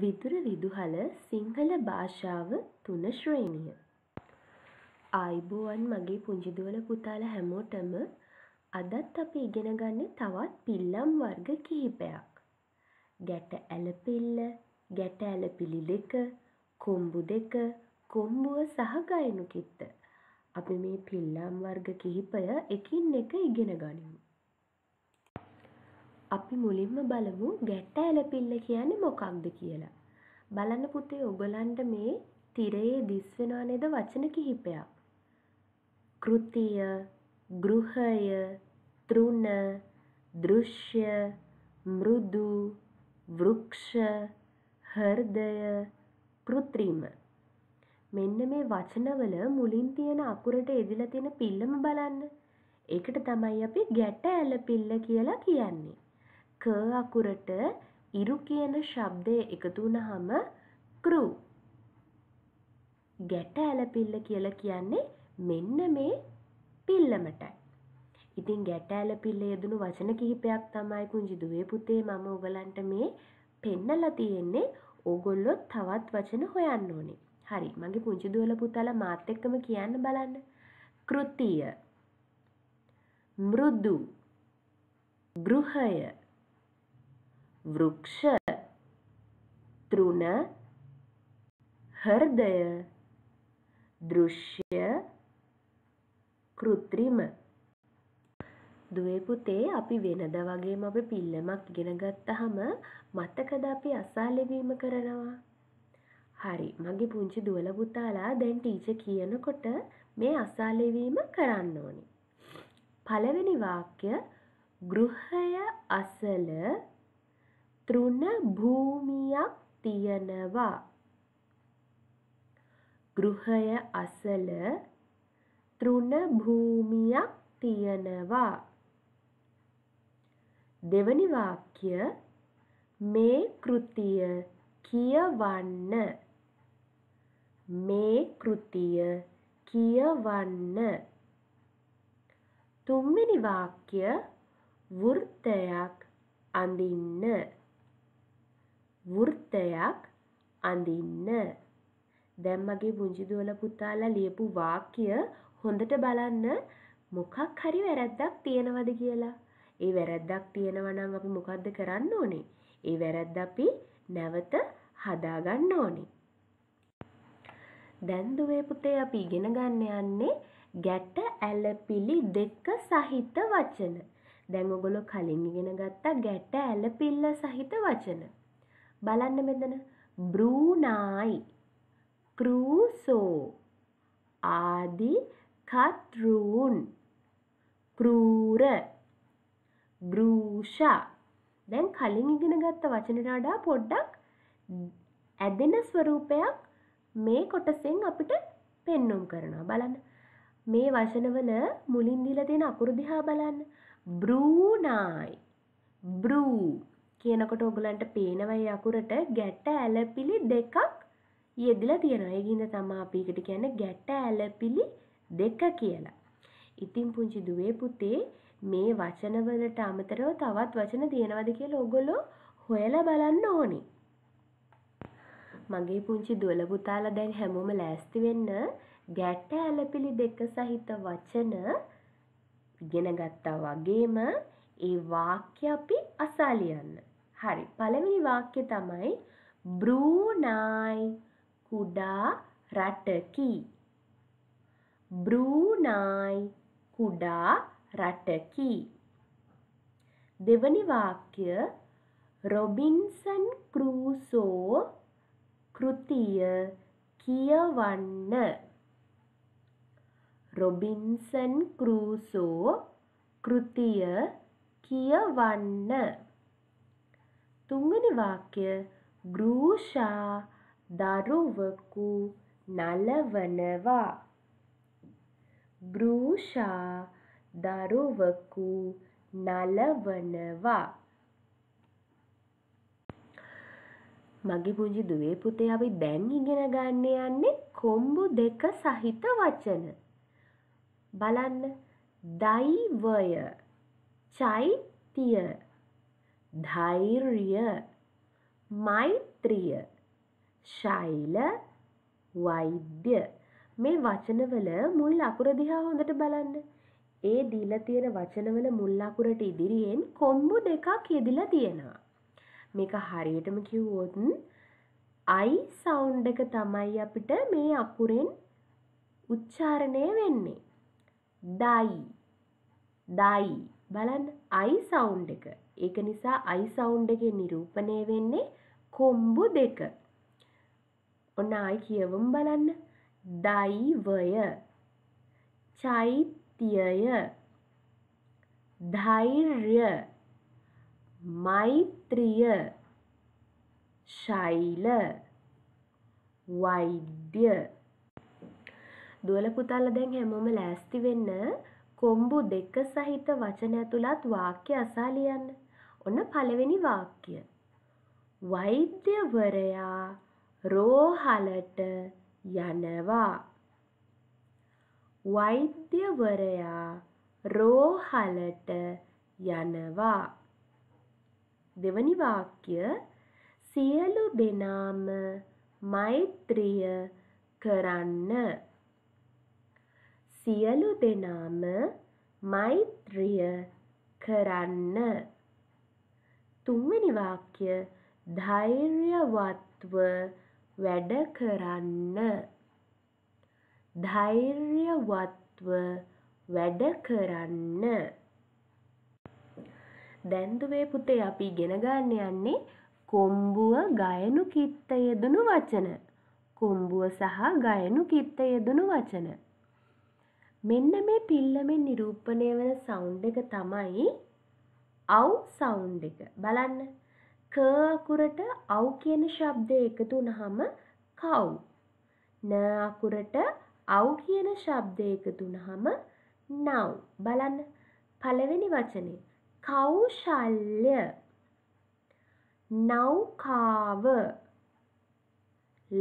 විදුර විදුහල සිංහල භාෂාව තුන ශ්‍රේණිය. ආයිබෝවන් මගේ පුංජිදුවල පුතාල හැමෝටම අදත් අපි ඉගෙන ගන්න තවත් පිල්ලම් වර්ග කිහිපයක්. ගැට ඇලපිල්ල ගැට ඇලපිලි දෙක කොම්බු දෙක කොම්බුව සහ ගයනුකිත්ත. අපි මේ පිල්ලම් වර්ග කිහිපය එකින් එක ඉගෙන ගනිමු. අපි මුලින්ම බලමු ගැට්ට ඇලපිල්ල කියන්නේ මොකක්ද කියලා. බලන්න පුතේ ඔගලන්ට මේ තිරයේ දිස්වෙනවා නේද වචන කිහිපයක්. කෘතිය, ගෘහය, තෘණ, දෘශ්‍ය, මෘදු, වෘක්ෂ, හෘදය, කෘත්‍රිම. මෙන්න මේ වචනවල මුලින් තියෙන අකුරට එදිලා තියෙන පිල්ලම බලන්න. ඒකට තමයි අපි ගැට ඇලපිල්ල කියලා කියන්නේ. ක අකුරට ඉරු කියන ශබ්දය එකතු වුණහම කෘ. ගැට ඇලපිල්ල කියලා කියන්නේ මෙන්න මේ පිල්ලමටයි. ඉතින් ගැට ඇලපිල්ල යෙදුණු වචන කිහිපයක් තමයි පුංචි දුවේ පුතේ මම ඕගලන්ට මේ පෙන්නලා තියෙන්නේ. ඕගොල්ලොත් තවත් වචන හොයන්න ඕනේ. හරි. මගේ පුංචි දුවල පුතාලා මාත් එක්කම කියන්න බලන්න. කෘතිය. මෘදු. ගෘහය. વૃક્ષ તૃણ હૃદય දෘශ්‍ය કૃત્રિම දුවේ පුතේ අපි වෙනද වගේම අපි පිල්ලමක් ඉගෙන ගත්තහම මතකද අපි අසාලෙවීම කරනවා. හරි මගේ පුංචි දුවල පුතාලා දැන් ටීචර් කියනකොට මේ අසාලෙවීම කරන්න ඕනි. පළවෙනි වාක්‍ය ගෘහය අසල තෘණ භූමියක් තියෙනවා. ගෘහය අසල තෘණ භූමියක් තියෙනවා. දෙවනි වාක්‍ය මේ කෘතිය කියවන්න මේ කෘතිය කියවන්න තුන්වෙනි වාක්‍ය වෘත්තයක් අඳින්න වෘත්තයක් අඳින්න. දැන් මගේ පුංචි දුවල පුතාලා ලියපු වාක්‍ය හොඳට බලන්න මොකක් හරි වැරැද්දක් තියෙනවද කියලා. ඒ වැරැද්දක් තියෙනවා නම් අපි මොකක්ද කරන්න ඕනේ? ඒ වැරැද්ද අපි නැවත හදාගන්න ඕනේ. දැන් දුවේ පුතේ අපි ඉගෙන ගන්න යන්නේ ගැට ඇලපිලි දෙක සහිත වචන. දැන් ඔගොල්ලෝ කලින් ඉගෙන ගත්තා ගැට ඇලපිල්ල සහිත වචන. බලන්න මෙතන බ්‍රූනායි ක්‍රූසෝ ආදි කත්රූන් ක්‍රූර බ්‍රූෂා දැන් කලින් ඉගෙන ගත්ත වචනට වඩා පොඩ්ඩක් ඇදෙන ස්වරූපයක් මේ කොටසෙන් අපිට පෙන්නුම් කරනවා බලන්න මේ වචනවල මුලින් දීලා තියෙන අකුරු දිහා බලන්න බ්‍රූනායි බ්‍රූ කියනකොට ඔගලන්ට පේනවයි අකුරට ගැට්ට ඇලපිලි දෙකක් යෙදිලා තියෙනවා ඒගින්ද තමා අපිකට කියන්න ගැට්ට ඇලපිලි දෙක කියලා. ඉතින් පුංචි දුවේ පුතේ මේ වචනවලට අමතරව තවත් වචන තියෙනවද කියලා ඔගොල්ලෝ හොයලා බලන්න ඕනි. මගේ පුංචි දුවල පුතාලා දැන් හැමෝම ලෑස්ති වෙන්න ගැට්ට ඇලපිලි දෙක සහිත වචන ඉගෙන ගත්තා වගේම ඒ වාක්‍ය අපි අසා ලියන්න. හරි. පළවෙනි වාක්‍ය තමයි බ්‍රූනයි කුඩා රටකි. බ්‍රූනයි කුඩා රටකි. දෙවනි වාක්‍ය රොබින්සන් ක්‍රූසෝ කෘතිය කියවන්න. රොබින්සන් ක්‍රූසෝ කෘතිය කියවන්න. තුන්වන වාක්‍ය ගෘෂා දරුවකු නලවනවා ගෘෂා දරුවකු නලවනවා මගේ පුංචි දුවේ පුතේ අපි දැන් ඉගෙන ගන්න යන්නේ කොම්බු දෙක සහිත වචන. බලන්න දෛවය චෛත්‍ය ධෛර්ය මෛත්‍රිය ශෛල වෛද්‍ය මේ වචනවල මුල් අකුර දිහා හොඳට බලන්න. ඒ දීලා තියෙන වචනවල මුල් අකුරට ඉදිරියෙන් කොම්බු දෙකක් යෙදිලා තියෙනවා. මේක හරියටම කිව්වොත් I sound එක තමයි අපිට මේ අකුරෙන් උච්චාරණය වෙන්නේ. දයි දයි බලන්න අයි සවුන්් එක ඒක නිසා අයි සවුන්් එක නිරූපණය වෙන්නේ කොම්බු දෙක ඔන්න ආයි කියවම් බලන්න දයිවය චෛත්‍යය ධෛර්ය මෛත්‍රිය ශෛල වෛද්‍ය දුවල පුතාල දැන් හැමෝම ලෑස්ති වෙන්න කොම්බු දෙක සහිත වචන ඇතුළත් වාක්‍ය අසා ලියන්න. ඔන්න පළවෙනි වාක්‍ය. වෛද්‍යවරයා රෝහලට යනවා. වෛද්‍යවරයා රෝහලට යනවා. දෙවනි වාක්‍ය සියලු දෙනාම මෛත්‍රිය කරන්න සියලු දෙනාම මෛත්‍රිය කරන්න. තුන්වෙනි වාක්‍ය ධෛර්යවත්ව වැඩ කරන්න. ධෛර්යවත්ව වැඩ කරන්න. දැන් දුවේ පුතේ අපි ඉගෙන ගන්න යන්නේ කොම්බුව ගයනු කිත්ත යෙදුණු වචන. කොම්බුව සහ ගයනු කිත්ත යෙදුණු වචන. මෙන්න මේ පිල්ලමෙන් නිරූපණය වන සවුන්ඩ් එක තමයි අව් සවුන්ඩ් එක බලන්න ක අකුරට අව් කියන ශබ්දය එකතු වුනහම කව් න අකුරට අව් කියන ශබ්දය එකතු වුනහම නව් බලන්න පළවෙනි වචනේ කෞශල්‍ය නෞකාව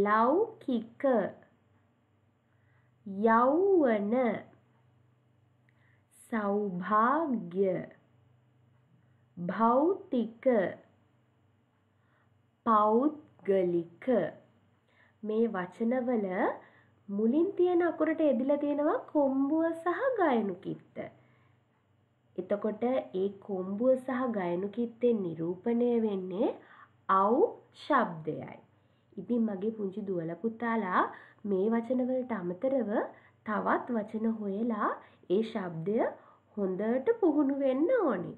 ලෞකික යෞවන සෞභාග්‍ය භෞතික පෞද්ගලික මේ වචනවල මුලින් තියෙන අකුරට එදිලා තියෙනවා කොම්බුව සහ ගයනු කිත්ත. එතකොට ඒ කොම්බුව සහ ගයනු කිත්තෙන් නිරූපණය වෙන්නේ අව් ශබ්දයයි. ඉතින් මගේ පුංචි දුවල පුතාලා මේ වචනවලට අමතරව තවත් වචන හොයලා ඒ ශබ්දය හොඳට පුහුණු වෙන්න ඕනි.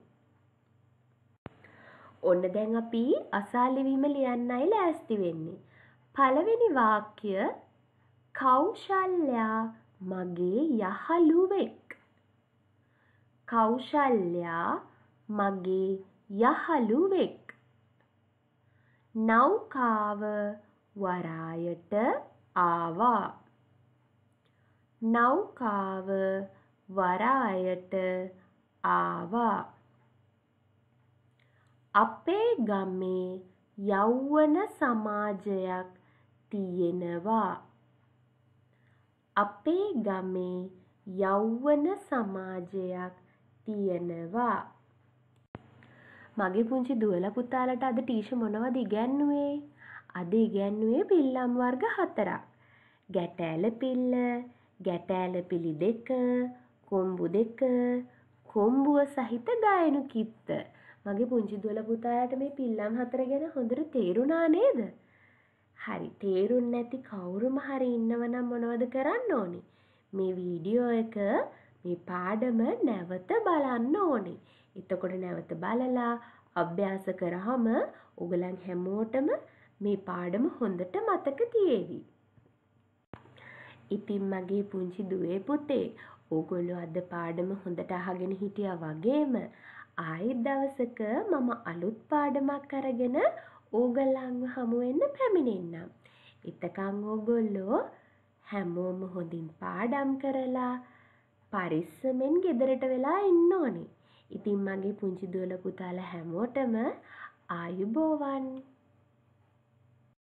ඔන්න දැන් අපි අසාලිවීම ලියන්නයි ලෑස්ති වෙන්නේ. පළවෙනි වාක්‍ය කෞශල්‍යා මගේ යහළුවෙක්. කෞශල්‍යා මගේ යහළුවෙක්. නෞකාව වරායට ආවා. නෞකාව වරායට ආවා. අපේ ගමේ යෞවන සමාජයක් තියෙනවා. අපේ ගමේ යෞවන සමාජයක් තියෙනවා. මගේ පුංචි දුවලා පුතාලට අද ටීෂ මොනවද ඉගැන්නුවේ? අද ඉගැන්නුවේ පිල්ලම් වර්ග හතරක්. ගැටෑල පිල්ල, ගැටෑල පිළි දෙක, කොම්බු දෙක, කොම්බුව සහිත ගායනු කිත්ත. මගේ පුංචි දුවල පුතාට මේ පිල්ලම් හතර ගැන හොඳට තේරුණා නේද? හරි තේරුන් නැති කවුරුම හරි ඉන්නවනම් මොනවද කරන්න ඕනි. මේ වීඩියෝ එක මේ පාඩම නැවත බලන්න ඕනි. එතකොට නැවත බලලා අභ්‍යාස කරහම උගලන් හැමෝටම මේ පාඩම හොඳට මතක තියේවි. ඉතින් මගේ පුංචි දුවේ පුතේ ඕගොල්ලො අද පාඩම හොඳට අහගෙන හිටිය වගේම ආයිත් දවසක මම අලුත් පාඩමක් කරගෙන ඕගල්ලංව හමුවෙන්න පැමිණෙන්නම්. එතකං ඕගොල්ලෝ හැමෝම හොඳින් පාඩම් කරලා පරිස්සමෙන් ගෙදරට වෙලා එන්න ඕනේ. ඉතින් මගේ පුංචි දුවල පුතාල හැමෝටම ආයුබෝවන්.